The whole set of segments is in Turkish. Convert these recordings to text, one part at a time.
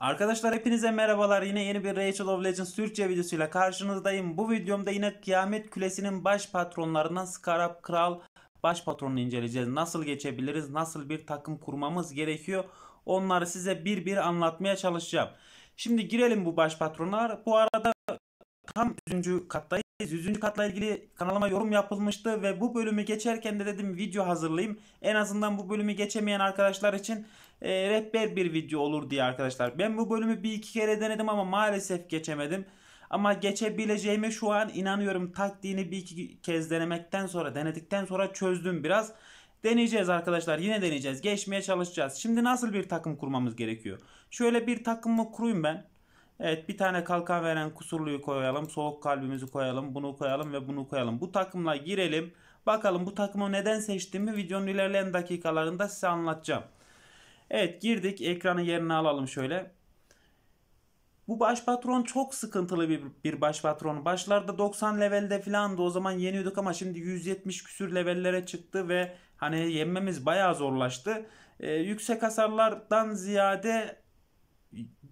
Arkadaşlar hepinize merhabalar. Yine yeni bir Rachel of Legends Türkçe videosuyla karşınızdayım. Bu videomda yine Kıyamet Kulesi'nin baş patronlarından Scarab Kral baş patronunu inceleyeceğiz. Nasıl geçebiliriz? Nasıl bir takım kurmamız gerekiyor? Onları size bir bir anlatmaya çalışacağım. Şimdi girelim bu baş patronlar. Bu arada tam 100. kattayız. 100. katla ilgili kanalıma yorum yapılmıştı ve bu bölümü geçerken de dedim video hazırlayayım. En azından bu bölümü geçemeyen arkadaşlar için e, rehber bir video olur diye arkadaşlar. Ben bu bölümü bir iki kere denedim ama maalesef geçemedim. Ama geçebileceğime şu an inanıyorum. Taktiğini bir iki kez denemekten sonra, denedikten sonra çözdüm biraz. Deneyeceğiz arkadaşlar. Yine deneyeceğiz. Geçmeye çalışacağız. Şimdi nasıl bir takım kurmamız gerekiyor? Şöyle bir takımı kurayım ben. Evet bir tane kalkan veren kusurluyu koyalım. Soğuk kalbimizi koyalım. Bunu koyalım ve bunu koyalım. Bu takımla girelim. Bakalım bu takımı neden seçtiğimi videonun ilerleyen dakikalarında size anlatacağım. Evet girdik. Ekranı yerine alalım şöyle. Bu baş patron çok sıkıntılı bir, bir baş patron. Başlarda 90 levelde filandı. O zaman yeniyorduk ama şimdi 170 küsür levellere çıktı ve hani yenmemiz bayağı zorlaştı. Ee, yüksek hasarlardan ziyade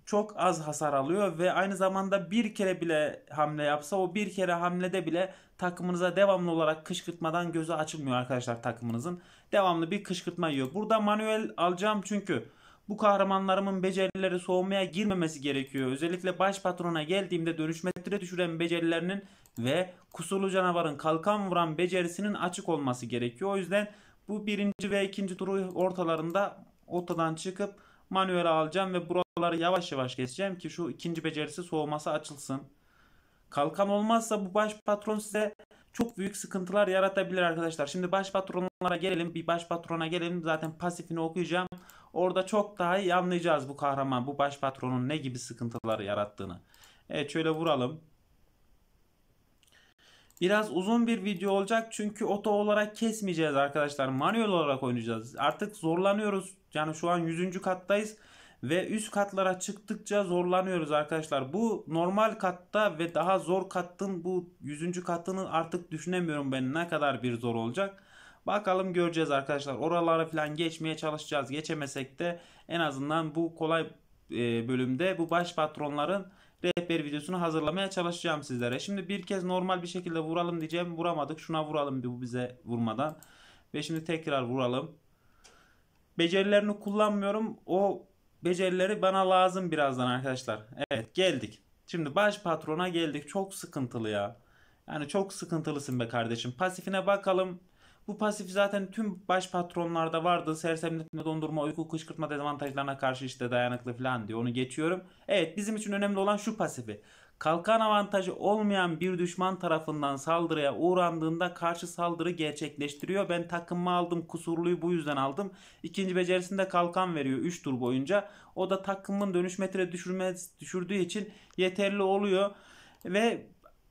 çok az hasar alıyor ve aynı zamanda bir kere bile hamle yapsa o bir kere hamlede bile takımınıza devamlı olarak kışkırtmadan gözü açılmıyor arkadaşlar takımınızın devamlı bir kışkırtma yiyor. Burada manuel alacağım çünkü bu kahramanlarımın becerileri soğumaya girmemesi gerekiyor. Özellikle baş patrona geldiğimde dönüşmetre düşüren becerilerinin ve kusurlu canavarın kalkan vuran becerisinin açık olması gerekiyor. O yüzden bu birinci ve ikinci turu ortalarında ortadan çıkıp manuel alacağım ve buraları yavaş yavaş geçeceğim ki şu ikinci becerisi soğuması açılsın. Kalkan olmazsa bu baş patron size çok büyük sıkıntılar yaratabilir arkadaşlar. Şimdi baş patronlara gelelim. Bir baş patrona gelelim. Zaten pasifini okuyacağım. Orada çok daha iyi anlayacağız bu kahraman, bu baş patronun ne gibi sıkıntılar yarattığını. Evet şöyle vuralım. Biraz uzun bir video olacak çünkü oto olarak kesmeyeceğiz arkadaşlar. Manuel olarak oynayacağız. Artık zorlanıyoruz. Yani şu an 100. kattayız ve üst katlara çıktıkça zorlanıyoruz arkadaşlar. Bu normal katta ve daha zor kattın bu 100. katını artık düşünemiyorum ben ne kadar bir zor olacak. Bakalım göreceğiz arkadaşlar. Oralara falan geçmeye çalışacağız. Geçemesek de en azından bu kolay e, bölümde bu baş patronların rehber videosunu hazırlamaya çalışacağım sizlere. Şimdi bir kez normal bir şekilde vuralım diyeceğim. Vuramadık. Şuna vuralım bu bize vurmadan. Ve şimdi tekrar vuralım. Becerilerini kullanmıyorum. O becerileri bana lazım birazdan arkadaşlar. Evet geldik. Şimdi baş patrona geldik. Çok sıkıntılı ya. Yani çok sıkıntılısın be kardeşim. Pasifine bakalım. Bu pasif zaten tüm baş patronlarda vardı. Sersemletme, dondurma, uyku, kışkırtma dezavantajlarına karşı işte dayanıklı falan diye Onu geçiyorum. Evet bizim için önemli olan şu pasifi. Kalkan avantajı olmayan bir düşman tarafından saldırıya uğrandığında karşı saldırı gerçekleştiriyor. Ben takımma aldım. Kusurluyu bu yüzden aldım. İkinci becerisinde kalkan veriyor 3 tur boyunca. O da takımın dönüş metre düşürme, düşürdüğü için yeterli oluyor. Ve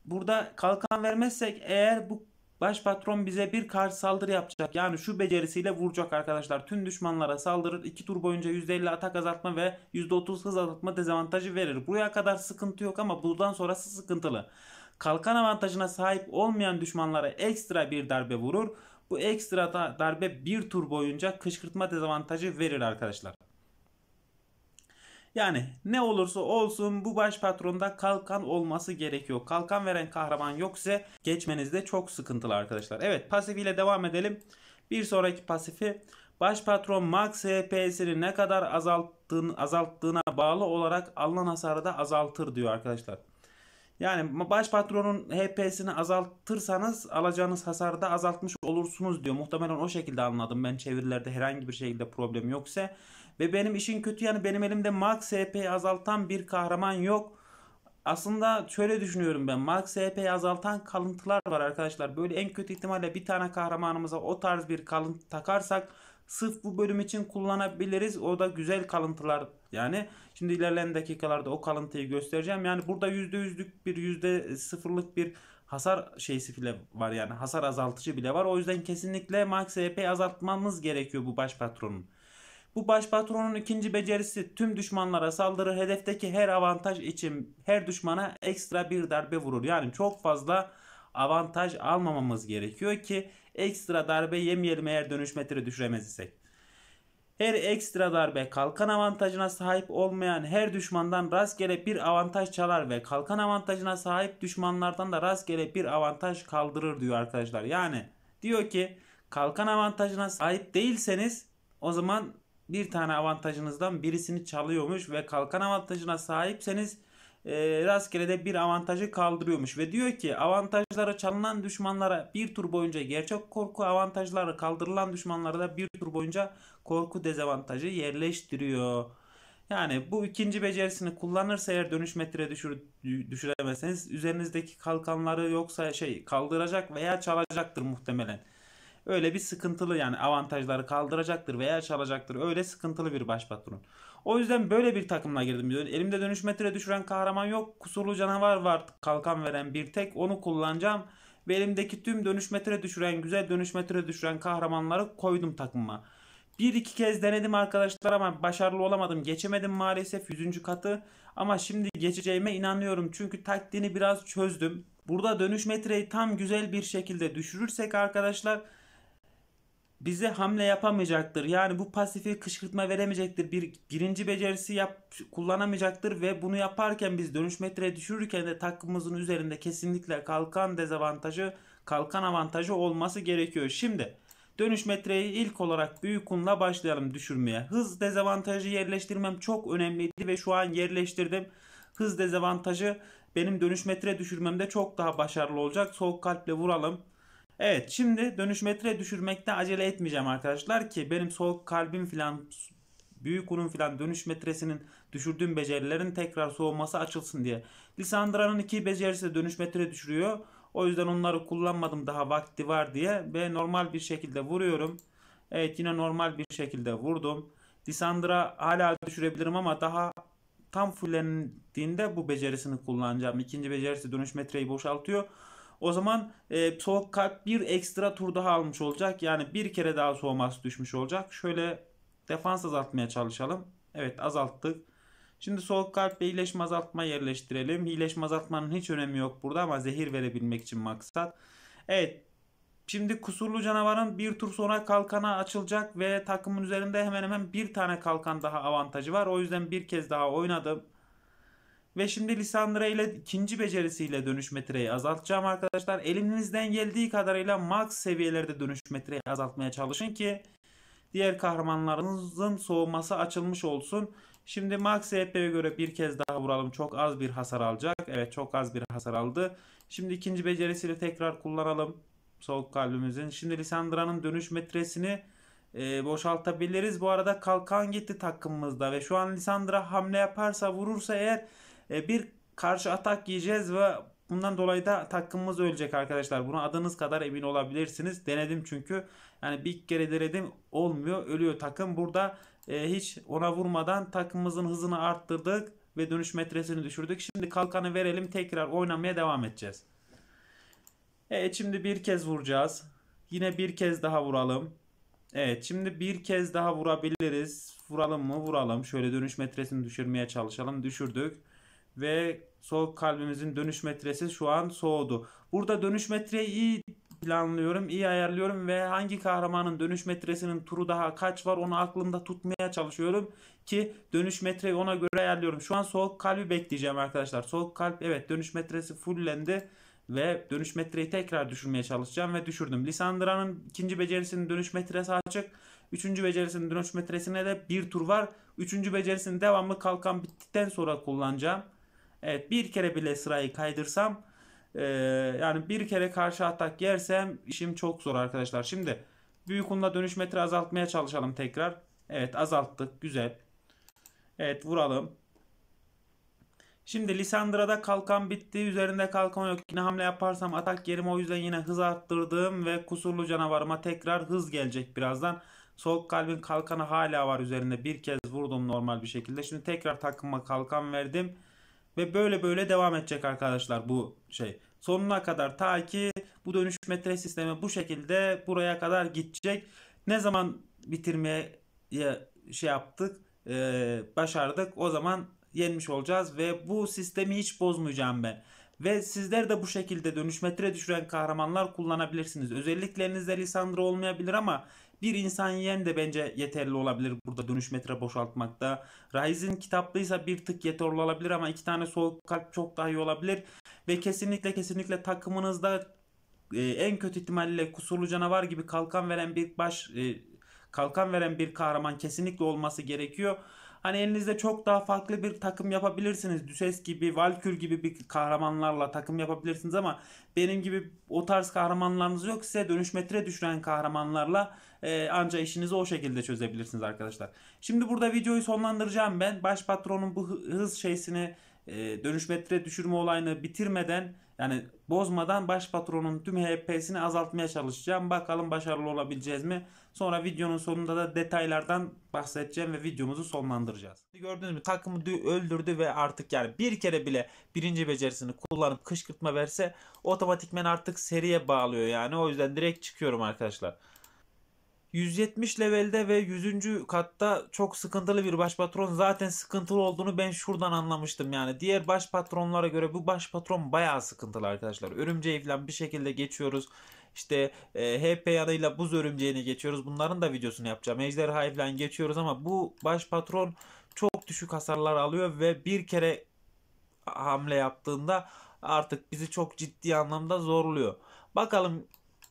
burada kalkan vermezsek eğer bu Baş patron bize bir karşı saldırı yapacak. Yani şu becerisiyle vuracak arkadaşlar. Tüm düşmanlara saldırır. 2 tur boyunca %50 atak azaltma ve %30 hız azaltma dezavantajı verir. Buraya kadar sıkıntı yok ama buradan sonrası sıkıntılı. Kalkan avantajına sahip olmayan düşmanlara ekstra bir darbe vurur. Bu ekstra darbe bir tur boyunca kışkırtma dezavantajı verir arkadaşlar. Yani ne olursa olsun bu baş patronda kalkan olması gerekiyor. Kalkan veren kahraman yoksa geçmenizde çok sıkıntılı arkadaşlar. Evet pasifiyle devam edelim. Bir sonraki pasifi baş patron max HP'sini ne kadar azalttığın, azalttığına bağlı olarak alınan hasarı da azaltır diyor arkadaşlar. Yani baş patronun HP'sini azaltırsanız alacağınız hasarı da azaltmış olursunuz diyor. Muhtemelen o şekilde anladım ben çevirilerde herhangi bir şekilde problem yoksa. Ve benim işin kötü yani benim elimde max HP'yi azaltan bir kahraman yok. Aslında şöyle düşünüyorum ben. Max HP'yi azaltan kalıntılar var arkadaşlar. Böyle en kötü ihtimalle bir tane kahramanımıza o tarz bir kalıntı takarsak sırf bu bölüm için kullanabiliriz. O da güzel kalıntılar yani şimdi ilerleyen dakikalarda o kalıntıyı göstereceğim. Yani burada %100'lük bir %0'lık bir hasar şeysi bile var yani hasar azaltıcı bile var. O yüzden kesinlikle max HP e azaltmamız gerekiyor bu baş patronun. Bu baş patronun ikinci becerisi tüm düşmanlara saldırır. Hedefteki her avantaj için her düşmana ekstra bir darbe vurur. Yani çok fazla avantaj almamamız gerekiyor ki ekstra darbe yemeyelim eğer dönüş metre düşüremez isek. Her ekstra darbe kalkan avantajına sahip olmayan her düşmandan rastgele bir avantaj çalar ve kalkan avantajına sahip düşmanlardan da rastgele bir avantaj kaldırır diyor arkadaşlar. Yani diyor ki kalkan avantajına sahip değilseniz o zaman bir tane avantajınızdan birisini çalıyormuş ve kalkan avantajına sahipseniz e, rastgele de bir avantajı kaldırıyormuş ve diyor ki avantajlara çalınan düşmanlara bir tur boyunca gerçek korku avantajları kaldırılan düşmanlara da bir tur boyunca korku dezavantajı yerleştiriyor. Yani bu ikinci becerisini kullanırsa eğer dönüş metre düşür, düşüremezseniz üzerinizdeki kalkanları yoksa şey kaldıracak veya çalacaktır muhtemelen. Öyle bir sıkıntılı yani avantajları kaldıracaktır veya çalacaktır. Öyle sıkıntılı bir baş patron. O yüzden böyle bir takımla girdim. Elimde dönüş metre düşüren kahraman yok. Kusurlu canavar var kalkan veren bir tek. Onu kullanacağım. Ve elimdeki tüm dönüş metre düşüren, güzel dönüş metre düşüren kahramanları koydum takımıma. Bir iki kez denedim arkadaşlar ama başarılı olamadım. Geçemedim maalesef 100. katı. Ama şimdi geçeceğime inanıyorum. Çünkü taktiğini biraz çözdüm. Burada dönüş metreyi tam güzel bir şekilde düşürürsek arkadaşlar bize hamle yapamayacaktır. Yani bu pasifi kışkırtma veremeyecektir. Bir, birinci becerisi yap, kullanamayacaktır ve bunu yaparken biz dönüş metreye düşürürken de takımımızın üzerinde kesinlikle kalkan dezavantajı, kalkan avantajı olması gerekiyor. Şimdi dönüş metreyi ilk olarak büyük kunla başlayalım düşürmeye. Hız dezavantajı yerleştirmem çok önemliydi ve şu an yerleştirdim. Hız dezavantajı benim dönüş metre düşürmemde çok daha başarılı olacak. Soğuk kalple vuralım. Evet şimdi dönüş dönüşmetre düşürmekte acele etmeyeceğim arkadaşlar ki benim sol kalbim filan büyük unun filan dönüş metresinin düşürdüğüm becerilerin tekrar soğuması açılsın diye. Lisandra'nın iki becerisi de dönüş metre düşürüyor. O yüzden onları kullanmadım daha vakti var diye ve normal bir şekilde vuruyorum. Evet yine normal bir şekilde vurdum. Lisandra hala düşürebilirim ama daha tam fullendiğinde bu becerisini kullanacağım. İkinci becerisi dönüş metreyi boşaltıyor. O zaman e, soğuk kalp bir ekstra tur daha almış olacak. Yani bir kere daha soğuması düşmüş olacak. Şöyle defans azaltmaya çalışalım. Evet azalttık. Şimdi soğuk kalp ve iyileşme azaltma yerleştirelim. İyileşme azaltmanın hiç önemi yok burada ama zehir verebilmek için maksat. Evet Şimdi kusurlu canavarın bir tur sonra kalkana açılacak ve takımın üzerinde hemen hemen bir tane kalkan daha avantajı var. O yüzden bir kez daha oynadım. Ve şimdi Lisandra ile ikinci becerisiyle dönüş metreyi azaltacağım arkadaşlar. Elinizden geldiği kadarıyla max seviyelerde dönüş metreyi azaltmaya çalışın ki diğer kahramanlarınızın soğuması açılmış olsun. Şimdi max HP'ye e göre bir kez daha vuralım. Çok az bir hasar alacak. Evet çok az bir hasar aldı. Şimdi ikinci becerisiyle tekrar kullanalım. Soğuk kalbimizin. Şimdi Lisandra'nın dönüş metresini e, boşaltabiliriz. Bu arada kalkan gitti takımımızda ve şu an Lisandra hamle yaparsa vurursa eğer e, bir karşı atak yiyeceğiz ve bundan dolayı da takımımız ölecek arkadaşlar. Buna adınız kadar emin olabilirsiniz. Denedim çünkü. Yani bir kere denedim olmuyor. Ölüyor takım. Burada e, hiç ona vurmadan takımımızın hızını arttırdık ve dönüş metresini düşürdük. Şimdi kalkanı verelim. Tekrar oynamaya devam edeceğiz. Evet şimdi bir kez vuracağız. Yine bir kez daha vuralım. Evet şimdi bir kez daha vurabiliriz. Vuralım mı? Vuralım. Şöyle dönüş metresini düşürmeye çalışalım. Düşürdük ve soğuk kalbimizin dönüş metresi şu an soğudu. Burada dönüş metreyi iyi planlıyorum, iyi ayarlıyorum ve hangi kahramanın dönüş metresinin turu daha kaç var onu aklımda tutmaya çalışıyorum ki dönüş metreyi ona göre ayarlıyorum. Şu an soğuk kalbi bekleyeceğim arkadaşlar. Soğuk kalp evet dönüş metresi fullendi ve dönüş metreyi tekrar düşürmeye çalışacağım ve düşürdüm. Lisandra'nın ikinci becerisinin dönüş metresi açık. Üçüncü becerisinin dönüş metresine de bir tur var. Üçüncü becerisinin devamlı kalkan bittikten sonra kullanacağım. Evet bir kere bile sırayı kaydırsam e, yani bir kere karşı atak yersem işim çok zor arkadaşlar. Şimdi büyük unla dönüş metre azaltmaya çalışalım tekrar. Evet azalttık güzel. Evet vuralım. Şimdi Lisandra'da kalkan bitti. Üzerinde kalkan yok. Yine hamle yaparsam atak yerim. O yüzden yine hız arttırdım ve kusurlu canavarıma tekrar hız gelecek birazdan. Soğuk kalbin kalkanı hala var üzerinde. Bir kez vurdum normal bir şekilde. Şimdi tekrar takıma kalkan verdim. Ve böyle böyle devam edecek arkadaşlar bu şey. Sonuna kadar ta ki bu dönüş metre sistemi bu şekilde buraya kadar gidecek. Ne zaman bitirmeye şey yaptık, e, başardık o zaman yenmiş olacağız ve bu sistemi hiç bozmayacağım ben. Ve sizler de bu şekilde dönüş metre düşüren kahramanlar kullanabilirsiniz. Özelliklerinizde Lisandro olmayabilir ama bir insan yiyen de bence yeterli olabilir burada dönüş metre boşaltmakta. Rise'in kitaplıysa bir tık yeterli olabilir ama iki tane soğuk kalp çok daha iyi olabilir. Ve kesinlikle kesinlikle takımınızda e, en kötü ihtimalle kusurlu canavar gibi kalkan veren bir baş e, kalkan veren bir kahraman kesinlikle olması gerekiyor. Hani elinizde çok daha farklı bir takım yapabilirsiniz. Düses gibi, Valkür gibi bir kahramanlarla takım yapabilirsiniz ama benim gibi o tarz kahramanlarınız yok. Size dönüş metre düşüren kahramanlarla ee, anca işinizi o şekilde çözebilirsiniz arkadaşlar. Şimdi burada videoyu sonlandıracağım ben. Baş patronun bu hız şeysini e, dönüş metre düşürme olayını bitirmeden yani bozmadan baş patronun tüm HP'sini azaltmaya çalışacağım. Bakalım başarılı olabileceğiz mi? Sonra videonun sonunda da detaylardan bahsedeceğim ve videomuzu sonlandıracağız. Gördüğünüz mü takımı öldürdü ve artık yani bir kere bile birinci becerisini kullanıp kışkırtma verse otomatikmen artık seriye bağlıyor yani. O yüzden direkt çıkıyorum arkadaşlar. 170 levelde ve 100. katta çok sıkıntılı bir baş patron. Zaten sıkıntılı olduğunu ben şuradan anlamıştım yani. Diğer baş patronlara göre bu baş patron bayağı sıkıntılı arkadaşlar. Örümceği falan bir şekilde geçiyoruz. İşte e, HP yanıyla buz örümceğini geçiyoruz. Bunların da videosunu yapacağım. Ejderha falan geçiyoruz ama bu baş patron çok düşük hasarlar alıyor ve bir kere hamle yaptığında artık bizi çok ciddi anlamda zorluyor. Bakalım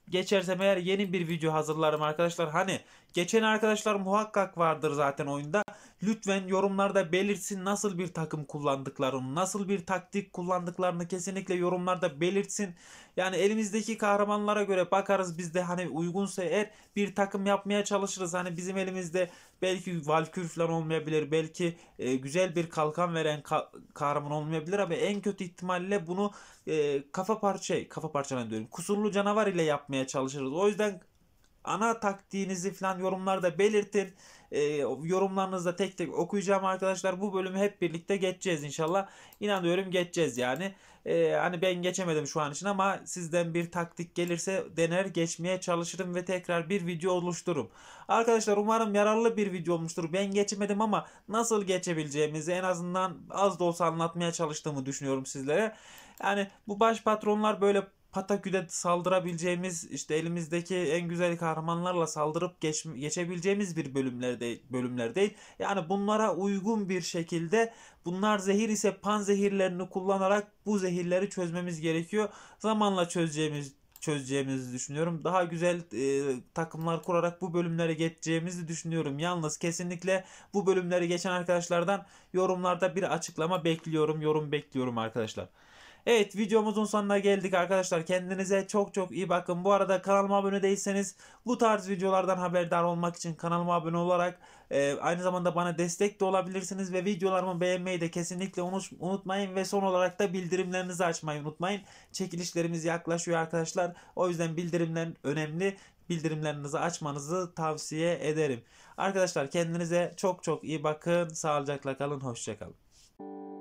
geçersem eğer yeni bir video hazırlarım arkadaşlar. Hani geçen arkadaşlar muhakkak vardır zaten oyunda. Lütfen yorumlarda belirtsin nasıl bir takım kullandıklarını, nasıl bir taktik kullandıklarını kesinlikle yorumlarda belirtsin. Yani elimizdeki kahramanlara göre bakarız biz de hani uygunsa eğer bir takım yapmaya çalışırız. Hani bizim elimizde belki Valkür falan olmayabilir, belki e, güzel bir kalkan veren ka- kahraman olmayabilir ama en kötü ihtimalle bunu e, kafa parça, şey, kafa parçalan diyorum, kusurlu canavar ile yapmaya çalışırız. O yüzden ana taktiğinizi falan yorumlarda belirtin. E, yorumlarınızı da tek tek okuyacağım arkadaşlar. Bu bölümü hep birlikte geçeceğiz inşallah. İnanıyorum geçeceğiz yani. E, hani ben geçemedim şu an için ama sizden bir taktik gelirse dener geçmeye çalışırım ve tekrar bir video oluştururum. Arkadaşlar umarım yararlı bir video olmuştur. Ben geçemedim ama nasıl geçebileceğimizi en azından az da olsa anlatmaya çalıştığımı düşünüyorum sizlere. Yani bu baş patronlar böyle Patakü'de saldırabileceğimiz işte elimizdeki en güzel kahramanlarla saldırıp geç, geçebileceğimiz bir bölümlerde bölümler değil. Yani bunlara uygun bir şekilde bunlar zehir ise pan zehirlerini kullanarak bu zehirleri çözmemiz gerekiyor. Zamanla çözeceğimiz çözeceğimizi düşünüyorum. Daha güzel e, takımlar kurarak bu bölümlere geçeceğimizi düşünüyorum. Yalnız kesinlikle bu bölümleri geçen arkadaşlardan yorumlarda bir açıklama bekliyorum. Yorum bekliyorum arkadaşlar. Evet videomuzun sonuna geldik arkadaşlar. Kendinize çok çok iyi bakın. Bu arada kanalıma abone değilseniz bu tarz videolardan haberdar olmak için kanalıma abone olarak e, aynı zamanda bana destek de olabilirsiniz. Ve videolarımı beğenmeyi de kesinlikle unutmayın. Ve son olarak da bildirimlerinizi açmayı unutmayın. Çekilişlerimiz yaklaşıyor arkadaşlar. O yüzden bildirimler önemli bildirimlerinizi açmanızı tavsiye ederim. Arkadaşlar kendinize çok çok iyi bakın. Sağlıcakla kalın. Hoşçakalın.